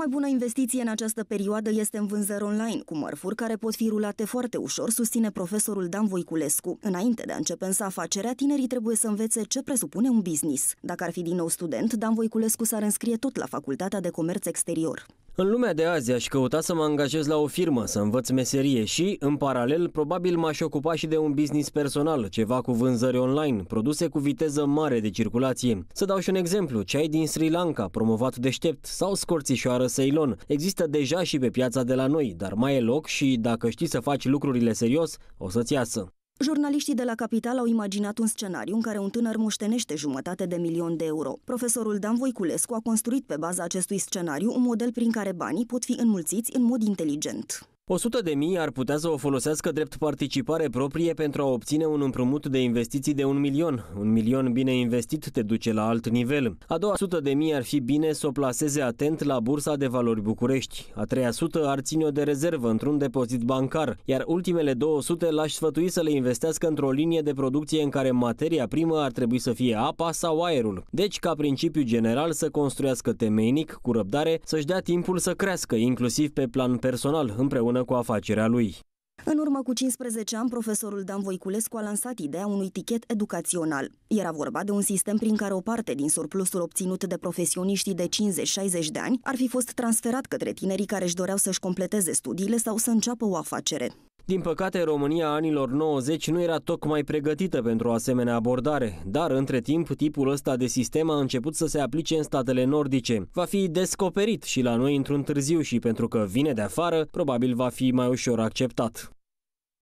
mai bună investiție în această perioadă este în vânzări online, cu mărfuri care pot fi rulate foarte ușor, susține profesorul Dan Voiculescu. Înainte de a începe însă afacerea, tinerii trebuie să învețe ce presupune un business. Dacă ar fi din nou student, Dan Voiculescu s-ar înscrie tot la Facultatea de Comerț Exterior. În lumea de azi aș căuta să mă angajez la o firmă, să învăț meserie și, în paralel, probabil m-aș ocupa și de un business personal, ceva cu vânzări online, produse cu viteză mare de circulație. Să dau și un exemplu, ceai din Sri Lanka, promovat deștept, sau scorțișoară Ceylon. Există deja și pe piața de la noi, dar mai e loc și, dacă știi să faci lucrurile serios, o să-ți iasă. Jurnaliștii de la Capital au imaginat un scenariu în care un tânăr moștenește jumătate de milion de euro. Profesorul Dan Voiculescu a construit pe baza acestui scenariu un model prin care banii pot fi înmulțiți în mod inteligent. 100 de mii ar putea să o folosească drept participare proprie pentru a obține un împrumut de investiții de un milion. Un milion bine investit te duce la alt nivel. A doua sută de mii ar fi bine să o placeze atent la Bursa de Valori București. A treia sută ar ține-o de rezervă într-un depozit bancar, iar ultimele 200 l-aș sfătui să le investească într-o linie de producție în care materia primă ar trebui să fie apa sau aerul. Deci, ca principiu general, să construiască temeinic, cu răbdare, să-și dea timpul să crească, inclusiv pe plan personal, împreună împreună cu afacerea lui. În urmă cu 15 ani, profesorul Dan Voiculescu a lansat ideea unui tichet educațional. Era vorba de un sistem prin care o parte din surplusul obținut de profesioniștii de 50-60 de ani ar fi fost transferat către tinerii care își doreau să-și completeze studiile sau să înceapă o afacere. Din păcate, România anilor 90 nu era tocmai pregătită pentru o asemenea abordare, dar între timp tipul ăsta de sistem a început să se aplice în statele nordice. Va fi descoperit și la noi într-un târziu și pentru că vine de afară, probabil va fi mai ușor acceptat.